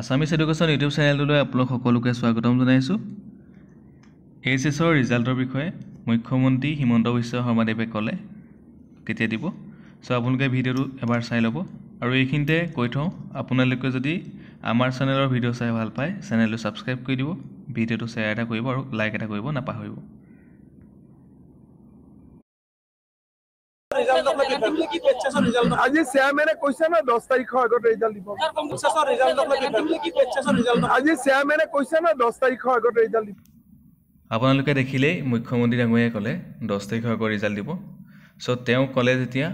Assamese education YouTube চ্যানেলটলে আপোনালোক সকলোকে স্বাগতম জানাইছো এইচএসৰ ৰিজাল্টৰ বিষয়ে মুখ্যমন্ত্ৰী হিমন্ত বিশ্ব শৰ্মাদেৱে কলে কেতিয়া দিব চ' আপোনালোকে ভিডিঅ'টো এবাৰ চাই লব আৰু এইখিনিতে কৈ থওঁ আপোনালোকে যদি আমাৰ চেনেলৰ ভিডিঅ' চাই ভাল পায় চেনেলটো ছাবস্ক্ৰাইব কৰি দিব ভিডিঅ'টো শ্বেয়াৰ এটা কৰিব আৰু লাইক এটা কৰিব নাপাহৰিব আজি চেয়াৰমেনে কৈছে না দহ তাৰিখৰ আগত ৰিজাল্ট দিব আজি চেয়াৰমেনে কৈছে না দহ তাৰিখৰ আগত ৰিজাল্ট দিব আপোনালোকে দেখিলেই মুখ্যমন্ত্ৰী ডাঙৰীয়াই ক'লে দহ তাৰিখৰ আগত ৰিজাল্ট দিব চ' তেওঁ ক'লে যেতিয়া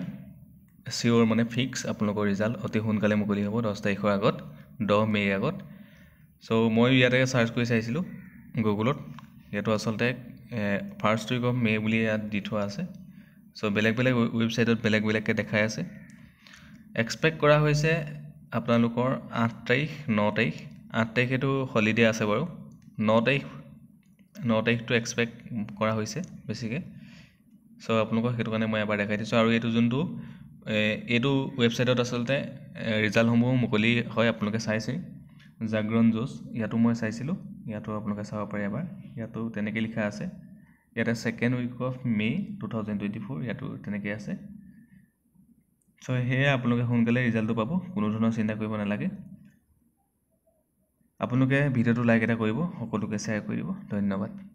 চিঅ'ৰ মানে ফিক্স আপোনালোকৰ ৰিজাল্ট অতি সোনকালে মুকলি হ'ব দহ তাৰিখৰ আগত দহ মে'ৰ আগত চ' মই ইয়াতে চাৰ্চ কৰি চাইছিলোঁ গুগলত ইয়াতো আচলতে ফাৰ্ষ্ট উইক অফ মে' বুলি ইয়াত দি থোৱা আছে চ' বেলেগ বেলেগ ৱেবছাইটত বেলেগ বেলেগকৈ দেখাই আছে এক্সপেক্ট কৰা হৈছে আপোনালোকৰ আঠ তাৰিখ ন তাৰিখ আঠ তাৰিখেতো হলিডে আছে বাৰু ন তাৰিখ ন তাৰিখটো এক্সপেক্ট কৰা হৈছে বেছিকৈ চ' আপোনালোকক সেইটো কাৰণে মই এবাৰ দেখাই দিছোঁ আৰু এইটো যোনটো এইটো ৱেবছাইটত আচলতে ৰিজাল্টসমূহ মুকলি হয় আপোনালোকে চাইছে জাগ্ৰণ যুঁজ ইয়াতো মই চাইছিলোঁ ইয়াতো আপোনালোকে চাব পাৰে এবাৰ ইয়াতো তেনেকৈ লিখা আছে ইয়াতে second week of May two thousand twenty four ইয়াতো তেনেকৈ আছে চ' সেয়ে আপোনালোকে সোনকালে ৰিজাল্টটো পাব কোনো ধৰণৰ চিন্তা কৰিব নালাগে আপোনালোকে ভিডিঅ'টো লাইক এটা কৰিব সকলোকে শ্বেয়াৰ কৰি দিব ধন্যবাদ